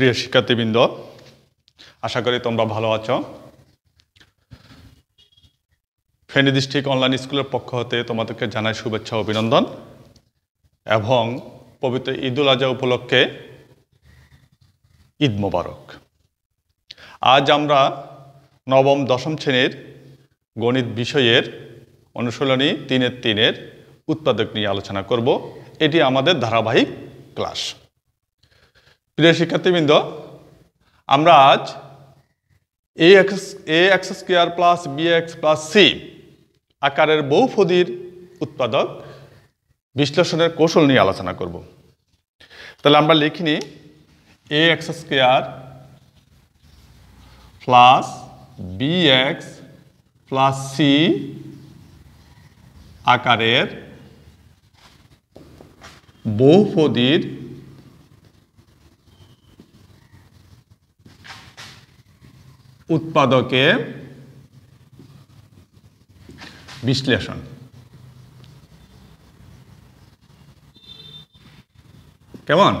প্রিয় শিক্ষার্থীবৃন্দ আশা করি তোমরা ভালো আছো ফেনী ডিস্ট্রিক্ট অনলাইন স্কুলের পক্ষ হতে তোমাদেরকে জানাই শুভেচ্ছা অভিনন্দন এবং পবিত্র ঈদুল আজহা উপলক্ষে ঈদ মোবারক আজ আমরা নবম দশম শ্রেণীর গণিত বিষয়ের অনুশীলনী তিনের তিনের উৎপাদক নিয়ে আলোচনা করব এটি আমাদের ধারাবাহিক ক্লাস প্রিয় শিক্ষার্থীবৃন্দ আমরা আজ a x a x square plus b x plus c আকারের বহুফদির উৎপাদক বিশ্লেষণের কৌশল নিয়ে আলোচনা করব তাহলে আমরা লিখিনি a x square plus b x plus c আকারের বহুফদির উৎপাদকে বিশ্লেষণ কেমন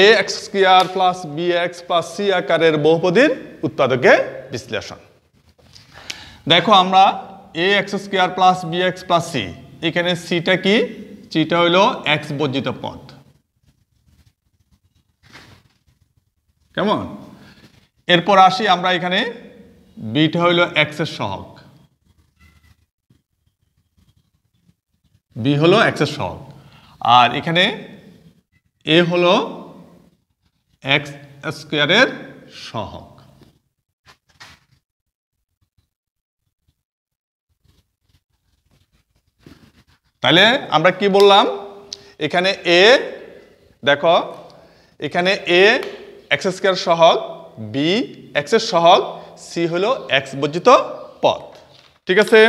a x square plus b x plus c আকারের বহুপদীর উৎপাদকে বিশ্লেষণ দেখো আমরা a x square plus b x plus c এখানে সিটা কি সিটা হইল এক্স বর্জিত পথ কেমন এরপর আসি আমরা এখানে বিটা হইল এক্সের সহগ বি হলো এক্সের সহগ আর এখানে এ হলো এক্স স্কোয়ারের সহগ তাহলে আমরা কি বললাম এখানে এ দেখো এখানে এ এক্স স্কোয়ার সহগ বি এক্সের সহগ সি হল এক্স বর্জিত পথ ঠিক আছে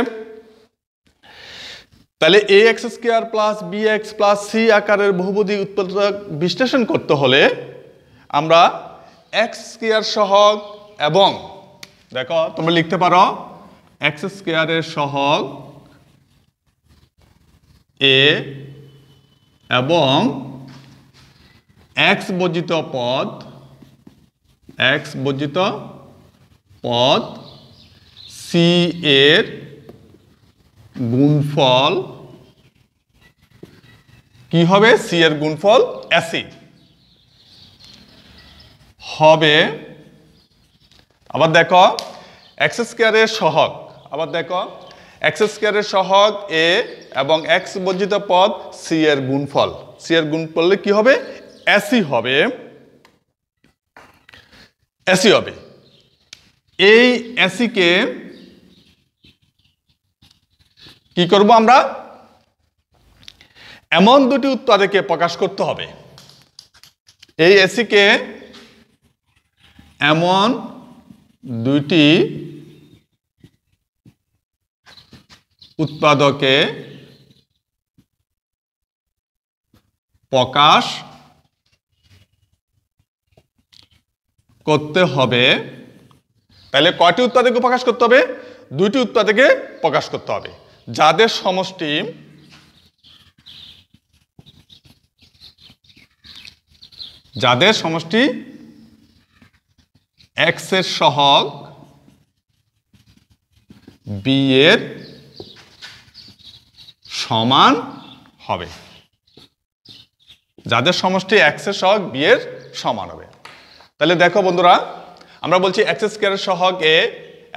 তাহলে a x square plus b x plus c আকারের বহুবধি উৎপাদক বিশ্লেষণ করতে হলে আমরা এক্স স্কোয়ার সহগ এবং দেখো তোমরা লিখতে পারো এক্স স্কোয়ারের সহগ এ এবং এক্স বর্জিত পথ এক্স বর্জিত পদ সি এর গুণফল কি হবে সি এর গুণফল অ্যাসি হবে আবার দেখো এক্স স্কোয়ারের সহক আবার দেখো এক্স স্কোয়ারের সহক এ এবং এক্স বর্জিত পদ সি এর গুণফল সি এর গুণ করলে কি হবে অ্যাসি হবে এসি হবে এই এসিকে কি করব আমরা এমন দুটি উৎপাদকে প্রকাশ করতে হবে এই এসিকে এমন দুইটি উৎপাদকে প্রকাশ করতে হবে তাহলে কয়টি উৎপাদকে প্রকাশ করতে হবে দুইটি উৎপাদকে প্রকাশ করতে হবে যাদের সমষ্টি যাদের সমষ্টি এক্সের সহগ বি এর সমান হবে যাদের সমষ্টি এক্সের সহগ বি এর সমান হবে তাহলে দেখো বন্ধুরা আমরা বলছি এক্স স্কোয়ার সহগ এ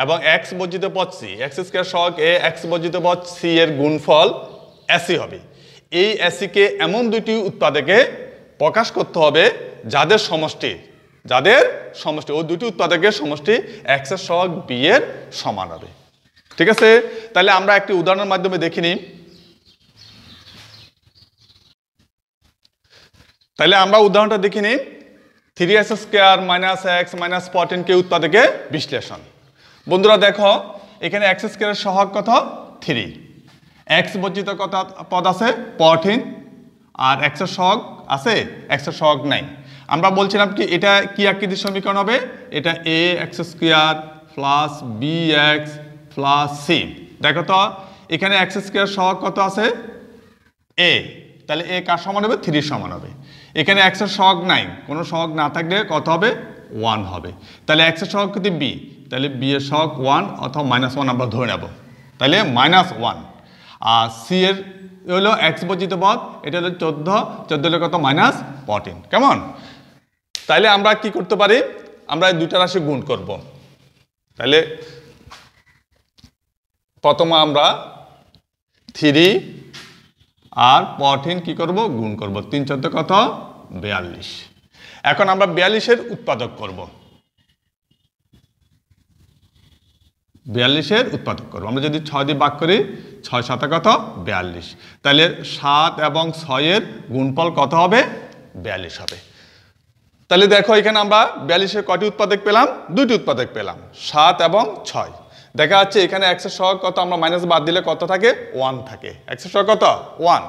এবং এক্স বর্জিত পথ সি এক্স স্কোয়ার সহগ এ এক্স বর্জিত পথ সি এর গুণফল এসি হবে এই এসিকে এমন দুইটি উৎপাদকে প্রকাশ করতে হবে যাদের সমষ্টি যাদের সমষ্টি ওই দুটি উৎপাদকের সমষ্টি এর সহগ বি এর সমান হবে ঠিক আছে তাহলে আমরা একটি উদাহরণের মাধ্যমে দেখে নিই তাহলে আমরা উদাহরণটা দেখে নিই three s square minus x minus কে উৎপাদকে বিশ্লেষণ বন্ধুরা দেখো এখানে এক্স স্কোয়ারের সহগ কত থ্রি এক্স বর্জিত কত পদ আছে পটিন আর এক্সের সহগ আছে এক্সের সহগ নাই আমরা বলছিলাম কি এটা কি আকৃতির সমীকরণ হবে এটা a x square plus b x plus c দেখো তো এখানে এক্স স্কোয়ার সহগ কত আছে এ তাহলে এ কার সমান হবে থ্রির সমান হবে এখানে এক্সের সহক নাই কোনো সহক না থাকলে কত হবে ওয়ান হবে তাহলে এক্সের সহক কিন্তু বি তাহলে বি এর সহক ওয়ান অথবা মাইনাস ওয়ান আমরা ধরে নেব তাহলে মাইনাস ওয়ান আর সি এর হলো এক্স বর্জিত পথ এটা হলো চোদ্দ চোদ্দো হলো কত মাইনাস ফর্টিন কেমন তাহলে আমরা কি করতে পারি আমরা এই দুটা রাশি গুণ করব। তাহলে প্রথমে আমরা থ্রি আর পঠিন কি করব গুণ করব তিন চোদ্দ কত বিয়াল্লিশ এখন আমরা বিয়াল্লিশের উৎপাদক করব বিয়াল্লিশের উৎপাদক করব আমরা যদি ছয় দিয়ে বাক করি ছয় সাতে কত বিয়াল্লিশ তাহলে সাত এবং ছয়ের গুণফল কত হবে বিয়াল্লিশ হবে তাহলে দেখো এখানে আমরা বিয়াল্লিশের কটি উৎপাদক পেলাম দুটি উৎপাদক পেলাম সাত এবং ছয় দেখা যাচ্ছে এখানে একশো সহগ কত আমরা মাইনাস বাদ দিলে কত থাকে ওয়ান থাকে একশো সহগ কত ওয়ান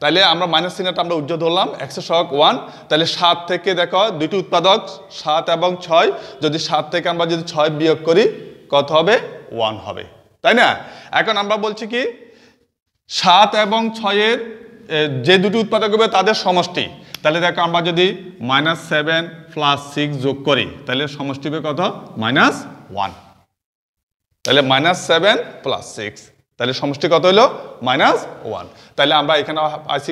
তাহলে আমরা মাইনাস চিহ্নটা আমরা উজ্জ্বল ধরলাম একশো সহক ওয়ান তাহলে সাত থেকে দেখো দুইটি উৎপাদক সাত এবং ছয় যদি সাত থেকে আমরা যদি ছয় বিয়োগ করি কত হবে ওয়ান হবে তাই না এখন আমরা বলছি কি সাত এবং ছয়ের যে দুটি উৎপাদক হবে তাদের সমষ্টি তাহলে দেখো আমরা যদি মাইনাস সেভেন প্লাস সিক্স যোগ করি তাহলে সমষ্টি হবে কত মাইনাস ওয়ান তাহলে মাইনাস সেভেন প্লাস সিক্স তাহলে সমষ্টি কত হলো মাইনাস ওয়ান তাহলে আমরা এখানে এক্স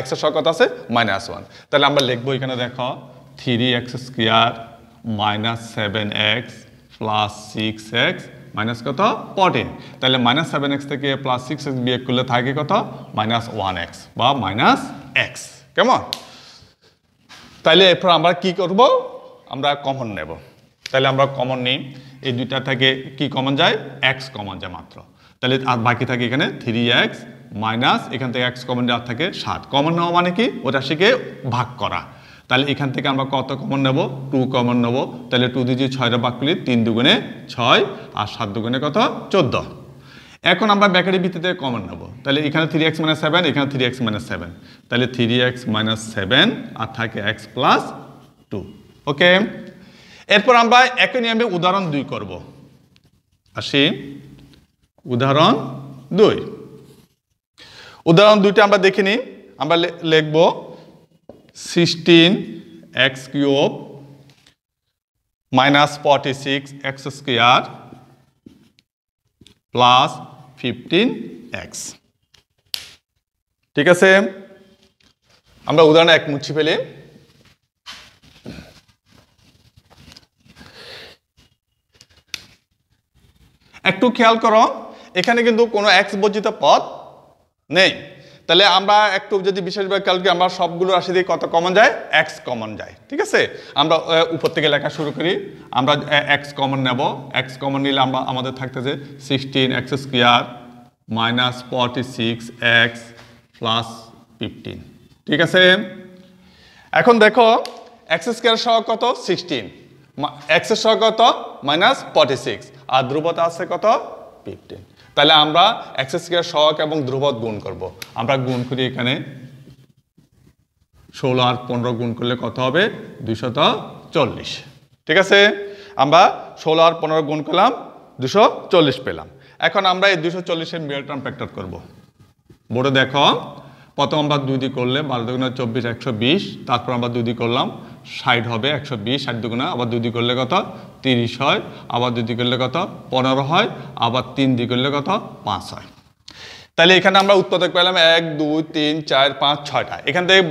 এক্সের কত আছে মাইনাস ওয়ান তাহলে আমরা লিখবো এখানে দেখো three x square minus seven x plus six x minus কত ফোরটিন তাহলে মাইনাস সেভেন এক্স থেকে প্লাস সিক্স এক্স বিয়োগ করলে থাকে কত মাইনাস ওয়ান এক্স বা মাইনাস এক্স কেমন তাহলে এরপর আমরা কি করব আমরা কমন নেব তাহলে আমরা কমন নেই এই দুইটা থেকে কি কমন যায় এক্স কমন যায় মাত্র তাহলে আর বাকি থাকে এখানে থ্রি এক্স মাইনাস এখান থেকে এক্স কমন আর থাকে সাত কমন নেওয়া মানে কি ওটা শিখে ভাগ করা তাহলে এখান থেকে আমরা কত কমন নেব টু কমন নেব তাহলে টু দিয়ে ছয়টা ভাগ তিন দুগুণে ছয় আর সাত দুগুণে কত চোদ্দ এখন আমরা ব্যাকারি ভিত্তিতে কমন নেব তাহলে এখানে থ্রি এক্স মাইনাস সেভেন এখানে থ্রি এক্স মাইনাস সেভেন তাহলে থ্রি এক্স মাইনাস সেভেন আর থাকে এক্স প্লাস টু ওকে এরপর আমরা একই নিয়মে উদাহরণ দুই করব আসি উদাহরণ দুই উদাহরণ দুইটা আমরা দেখিনি নিই আমরা লিখব sixteen x cube minus forty six x square plus fifteen x ঠিক আছে আমরা উদাহরণ এক মুছি ফেলি একটু খেয়াল করো এখানে কিন্তু কোনো এক্স বর্জিত পথ নেই তাহলে আমরা একটু যদি বিশেষভাবে কালকে আমরা সবগুলো রাশি দিয়ে কত কমন যায় এক্স কমন যায় ঠিক আছে আমরা উপর থেকে লেখা শুরু করি আমরা এক্স কমন নেব এক্স কমন নিলে আমরা আমাদের থাকতেছে sixteen x square minus forty six x plus fifteen ঠিক আছে এখন দেখো এক্স স্কোয়ার সহ কত সিক্সটিন এক্সের সহ কত মাইনাস ফর্টি সিক্স আর ধ্রুবতা আছে কত ফিফটিন তাহলে আমরা এক্সেস কেয়ার এবং ধ্রুবত গুণ করব। আমরা গুণ করি এখানে ষোলো আর পনেরো গুণ করলে কত হবে দুশত চল্লিশ ঠিক আছে আমরা ষোলো আর পনেরো গুণ করলাম দুশো চল্লিশ পেলাম এখন আমরা এই দুশো চল্লিশের মিয়ার টার্ম ফ্যাক্টর করবো বোর্ডে দেখো প্রথম আমরা দুই করলে বারো দুগুণ চব্বিশ একশো বিশ তারপর আমরা দুদি করলাম ষাট হবে একশো বিশ ষাট দুগুণা আবার দুই দিক করলে কত তিরিশ হয় আবার দুই দিক করলে কত পনেরো হয় আবার তিন দিক করলে কত পাঁচ হয় তাহলে এখানে আমরা উৎপাদক পেলাম এক দুই তিন চার পাঁচ ছয়টা এখান থেকে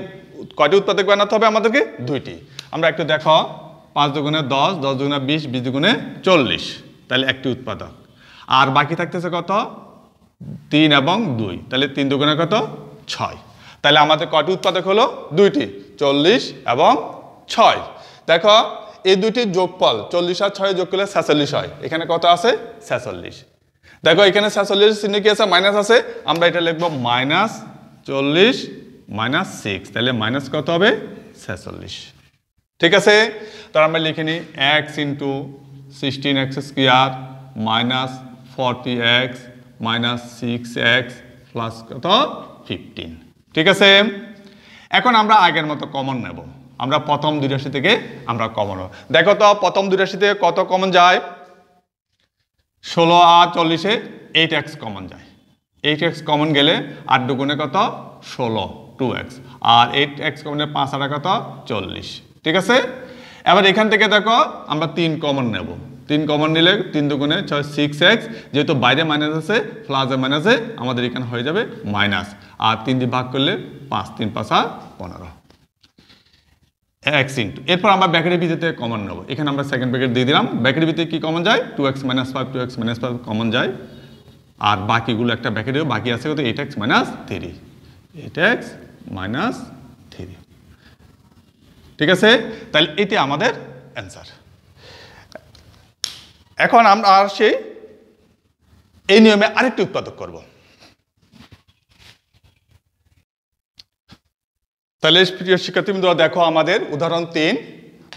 কয়টি উৎপাদক বানাতে হবে আমাদেরকে দুইটি আমরা একটু দেখো পাঁচ দুগুণে দশ দশ দুগুণে বিশ বিশ দুগুণে চল্লিশ তাহলে একটি উৎপাদক আর বাকি থাকতেছে কত তিন এবং দুই তাহলে তিন দুগুণে কত ছয় তাহলে আমাদের কয়টি উৎপাদক হলো দুইটি চল্লিশ এবং ছয় দেখো এই দুইটির যোগফল চল্লিশ আর ছয় যোগ করলে ছেচল্লিশ হয় এখানে কত আছে ছেচল্লিশ দেখো এখানে ছেচল্লিশ চিহ্ন কি আছে মাইনাস আছে আমরা এটা লিখবো মাইনাস চল্লিশ মাইনাস সিক্স তাহলে মাইনাস কত হবে ছেচল্লিশ ঠিক আছে তার আমরা লিখে নিই x into sixteen x square minus forty x minus six x plus কত ফিফটিন ঠিক আছে এখন আমরা আগের মতো কমন নেব আমরা প্রথম দুই রাশি থেকে আমরা কমন দেখো তো প্রথম দুই রাশি থেকে কত কমন যায় ষোলো আর চল্লিশে এইট এক্স কমন যায় এইট এক্স কমন গেলে আট দুগুণে কত ষোলো টু এক্স আর এইট এক্স কমনে পাঁচ আটা কত চল্লিশ ঠিক আছে এবার এখান থেকে দেখো আমরা তিন কমন নেব তিন কমন নিলে তিন দুগুণে ছয় সিক্স এক্স যেহেতু বাইরে মাইনাস আছে প্লাসে মাইনাসে আমাদের এখানে হয়ে যাবে মাইনাস আর তিন দিয়ে ভাগ করলে পাঁচ তিন পাঁচ আর পনেরো এক্স ইন্টু এরপর আমরা ব্যাকেটের ভিতে কমন নেব এখানে আমরা সেকেন্ড ব্যাকেট দিয়ে দিলাম ব্যাকেটের ভিতে কী কমন যায় two x minus five two x minus five common যায় আর বাকিগুলো একটা ব্যাকেটে বাকি আছে কত eight x minus three eight x minus three ঠিক আছে তাহলে এটি আমাদের অ্যান্সার এখন আমরা আর সেই এই নিয়মে আরেকটি উৎপাদক করবো তাহলে প্রিয় শিক্ষার্থীবৃন্দ দেখো আমাদের উদাহরণ তিন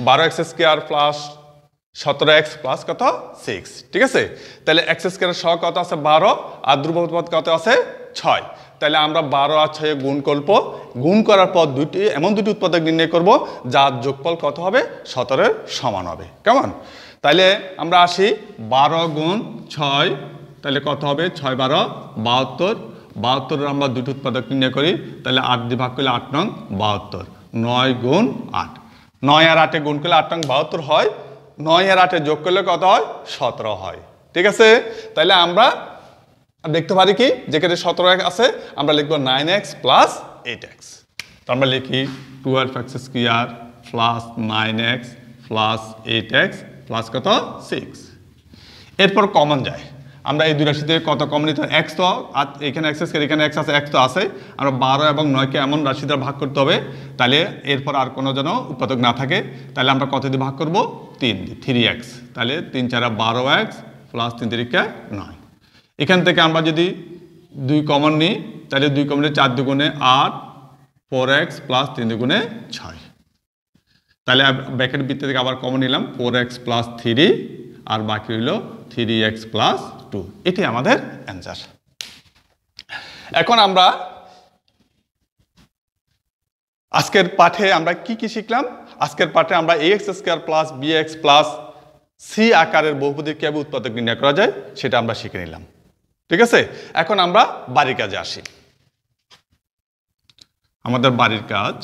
বারো এক্স স্কোয়ার প্লাস সতেরো এক্স প্লাস কত সিক্স ঠিক আছে তাহলে এক্স স্কোয়ার স কত আছে বারো আর দ্রুবপদ কত আছে ছয় তাহলে আমরা বারো আর ছয়ে গুণ করব গুণ করার পর দুটি এমন দুটি উৎপাদক নির্ণয় করব যার যোগফল কত হবে সতেরোর সমান হবে কেমন তাহলে আমরা আসি বারো গুণ ছয় তাহলে কত হবে ছয় বারো বাহাত্তর বাহাত্তরের আমরা দুটো উৎপাদক নির্ণয় করি তাহলে আট দিয়ে ভাগ করলে আট নং বাহাত্তর নয় গুণ আট নয় আর আটে গুণ করলে আট নং বাহাত্তর হয় নয় আর আটে যোগ করলে কত হয় সতেরো হয় ঠিক আছে তাহলে আমরা দেখতে পারি কি যেখানে সতেরো এক আছে আমরা লিখবো nine x plus eight x তো আমরা লিখি twelve x square plus nine x plus eight x plus কত সিক্স এরপর কমন যায় আমরা এই দুই রাশি থেকে কত কম নিতে এক্স তো এখানে এক্স স্কোয়ার এখানে এক্স আছে এক্স তো আছে আমরা বারো এবং নয়কে এমন রাশি দ্বারা ভাগ করতে হবে তাহলে এরপর আর কোনো যেন উৎপাদক না থাকে তাহলে আমরা কত দিয়ে ভাগ করব তিন থ্রি এক্স তাহলে তিন চারা বারো এক্স প্লাস তিন তিরিকা নয় এখান থেকে আমরা যদি দুই কমন নিই তাহলে দুই কমনে চার দুগুণে আট ফোর এক্স প্লাস তিন দুগুণে ছয় তাহলে ব্যাকেট বৃত্তি থেকে আবার কমন নিলাম ফোর এক্স প্লাস থ্রি আর বাকি হইল থ্রি এক্স প্লাস টু এটি আমাদের অ্যান্সার এখন আমরা আজকের পাঠে আমরা কি কি শিখলাম আজকের পাঠে আমরা a x square plus b x plus c আকারের বহুপদী কীভাবে উৎপাদক নির্ণয় করা যায় সেটা আমরা শিখে নিলাম ঠিক আছে এখন আমরা বাড়ির কাজে আসি আমাদের বাড়ির কাজ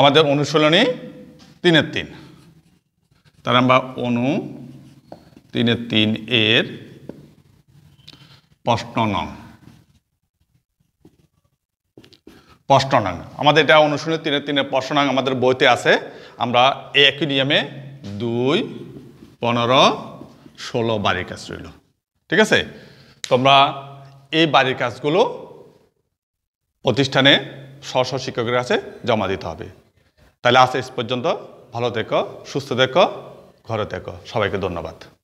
আমাদের অনুশীলনী তিনের তিন তার আমরা অনু তিনে তিন এর প্রশ্ন নং প্রশ্ন নং আমাদের এটা অনুশীলনের তিনের তিনে প্রশ্নাং আমাদের বইতে আছে আমরা একই নিয়মে দুই পনেরো ষোলো বাড়ির কাজ রইল ঠিক আছে তোমরা এই বাড়ির কাজগুলো প্রতিষ্ঠানে স্ব শিক্ষকের কাছে জমা দিতে হবে তাহলে আজ পর্যন্ত ভালো দেখো সুস্থ দেখো ঘরে দেখো সবাইকে ধন্যবাদ